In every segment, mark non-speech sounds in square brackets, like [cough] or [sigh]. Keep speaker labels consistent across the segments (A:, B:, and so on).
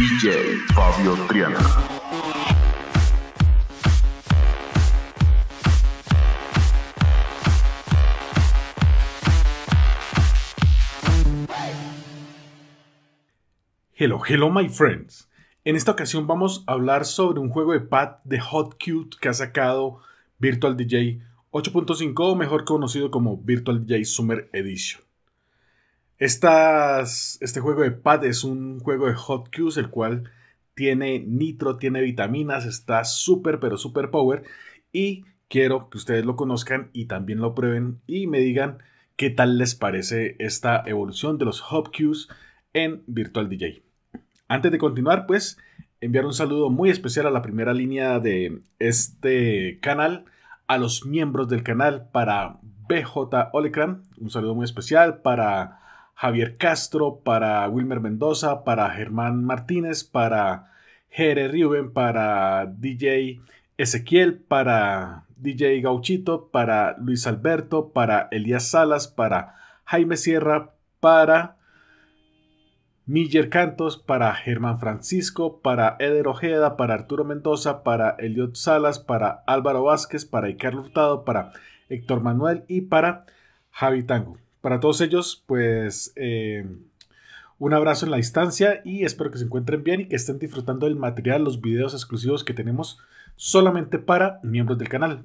A: DJ Fabio Triana. Hello, hello my friends. En esta ocasión vamos a hablar sobre un juego de pad de Hot Cute que ha sacado Virtual DJ 8.5 o mejor conocido como Virtual DJ Summer Edition este juego de pad es un juego de hot cues, el cual tiene nitro, tiene vitaminas, está súper, pero súper power. Y quiero que ustedes lo conozcan y también lo prueben y me digan qué tal les parece esta evolución de los hot cues en Virtual DJ. Antes de continuar, pues enviar un saludo muy especial a la primera línea de este canal, a los miembros del canal para BJ Olecran, un saludo muy especial para Javier Castro, para Wilmer Mendoza, para Germán Martínez, para Jere Rubén para DJ Ezequiel, para DJ Gauchito, para Luis Alberto, para Elías Salas, para Jaime Sierra, para Miller Cantos, para Germán Francisco, para Eder Ojeda, para Arturo Mendoza, para Eliot Salas, para Álvaro Vázquez, para Icarlo Hurtado, para Héctor Manuel y para Javi Tango. Para todos ellos, pues eh, un abrazo en la distancia y espero que se encuentren bien y que estén disfrutando del material, los videos exclusivos que tenemos solamente para miembros del canal.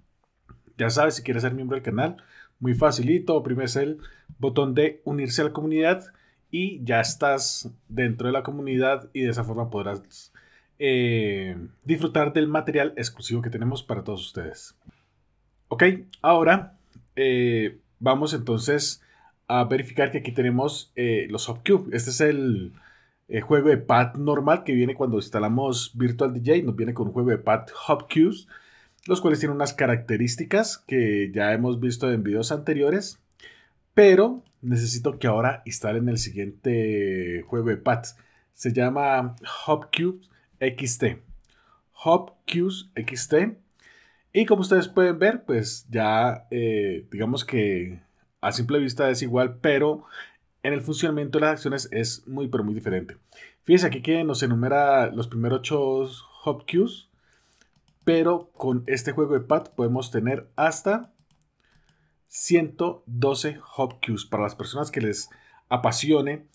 A: [clears throat] ya sabes, si quieres ser miembro del canal, muy facilito, oprimes el botón de unirse a la comunidad y ya estás dentro de la comunidad y de esa forma podrás eh, disfrutar del material exclusivo que tenemos para todos ustedes. Ok, ahora eh, vamos entonces a verificar que aquí tenemos eh, los Hopcube. Este es el, eh, juego de pad normal que viene cuando instalamos Virtual DJ. Nos viene con un juego de pad Hopcubes, los cuales tienen unas características que ya hemos visto en videos anteriores. Pero necesito que ahora instalen el siguiente juego de pads. Se llama Hopcubes XT. Hopcubes XT y como ustedes pueden ver, pues ya eh, digamos que a simple vista es igual, pero en el funcionamiento de las acciones es muy pero muy diferente. Fíjense aquí que nos enumera los primeros 8 Hop pero con este juego de pad podemos tener hasta 112 Hop queues para las personas que les apasione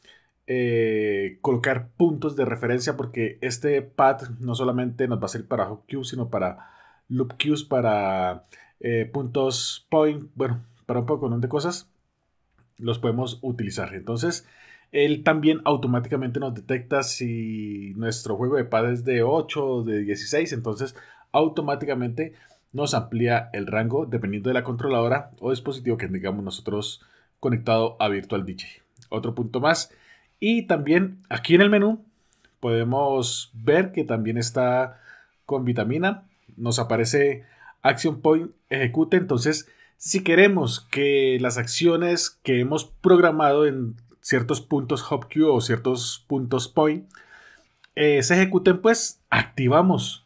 A: eh, colocar puntos de referencia porque este pad no solamente nos va a servir para Hop sino para loop queues para eh, puntos point, bueno, para un poco de cosas, los podemos utilizar. Entonces, él también automáticamente nos detecta si nuestro juego de pad es de 8 o de 16, entonces automáticamente nos amplía el rango dependiendo de la controladora o dispositivo que tengamos nosotros conectado a Virtual DJ. Otro punto más. Y también aquí en el menú podemos ver que también está con vitamina nos aparece Action Point Ejecute. Entonces, si queremos que las acciones que hemos programado en ciertos puntos HopQ o ciertos puntos Point eh, se ejecuten, pues activamos.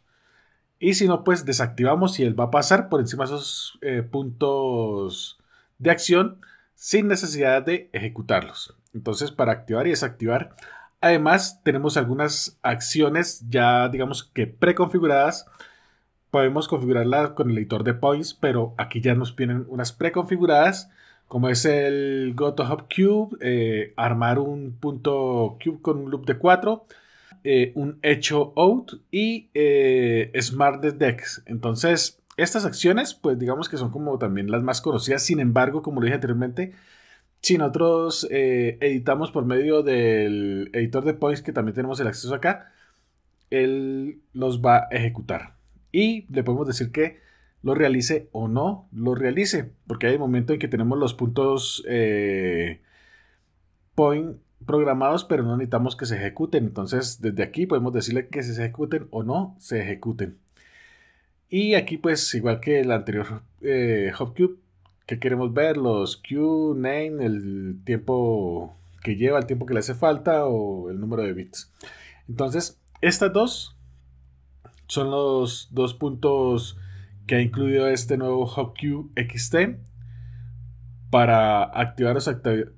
A: Y si no, pues desactivamos y él va a pasar por encima de esos eh, puntos de acción sin necesidad de ejecutarlos. Entonces, para activar y desactivar, además tenemos algunas acciones ya, digamos que preconfiguradas podemos configurarla con el editor de points, pero aquí ya nos vienen unas preconfiguradas, como es el Hub Cube, eh, armar un punto cube con un loop de 4, eh, un hecho out y eh, Smart Decks. Entonces, estas acciones, pues digamos que son como también las más conocidas, sin embargo, como lo dije anteriormente, si nosotros editamos por medio del editor de points que también tenemos el acceso acá, él los va a ejecutar y le podemos decir que lo realice o no lo realice, porque hay momentos momento en que tenemos los puntos eh, point programados, pero no necesitamos que se ejecuten. Entonces, desde aquí podemos decirle que se ejecuten o no se ejecuten. Y aquí, pues, igual que el anterior eh, Hopcube, que queremos ver los Q, name, el tiempo que lleva, el tiempo que le hace falta o el número de bits. Entonces, estas dos son los dos puntos que ha incluido este nuevo HotQ XT para activar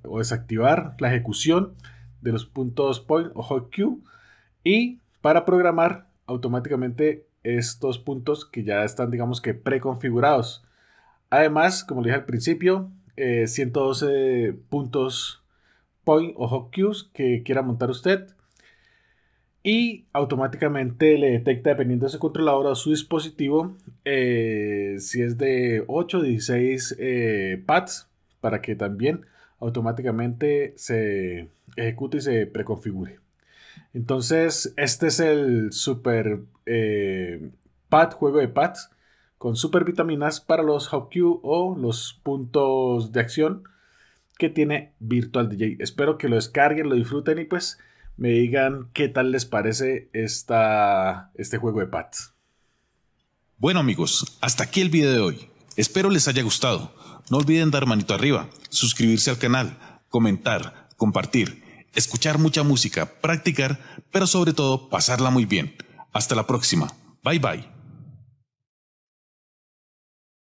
A: o desactivar la ejecución de los puntos point o HotQ y para programar automáticamente estos puntos que ya están digamos que preconfigurados. Además, como le dije al principio, 112 eh, puntos point o hotQs que quiera montar usted y automáticamente le detecta, dependiendo de su controlador o su dispositivo, eh, si es de 8 o 16 pads, para que también automáticamente se ejecute y se preconfigure. Entonces, este es el super eh, pad, juego de pads, con super vitaminas para los HowQ o los puntos de acción que tiene Virtual DJ. Espero que lo descarguen, lo disfruten y pues me digan qué tal les parece esta, este juego de pat. Bueno amigos, hasta aquí el video de hoy. Espero les haya gustado. No olviden dar manito arriba, suscribirse al canal, comentar, compartir, escuchar mucha música, practicar, pero sobre todo pasarla muy bien. Hasta la próxima. Bye bye.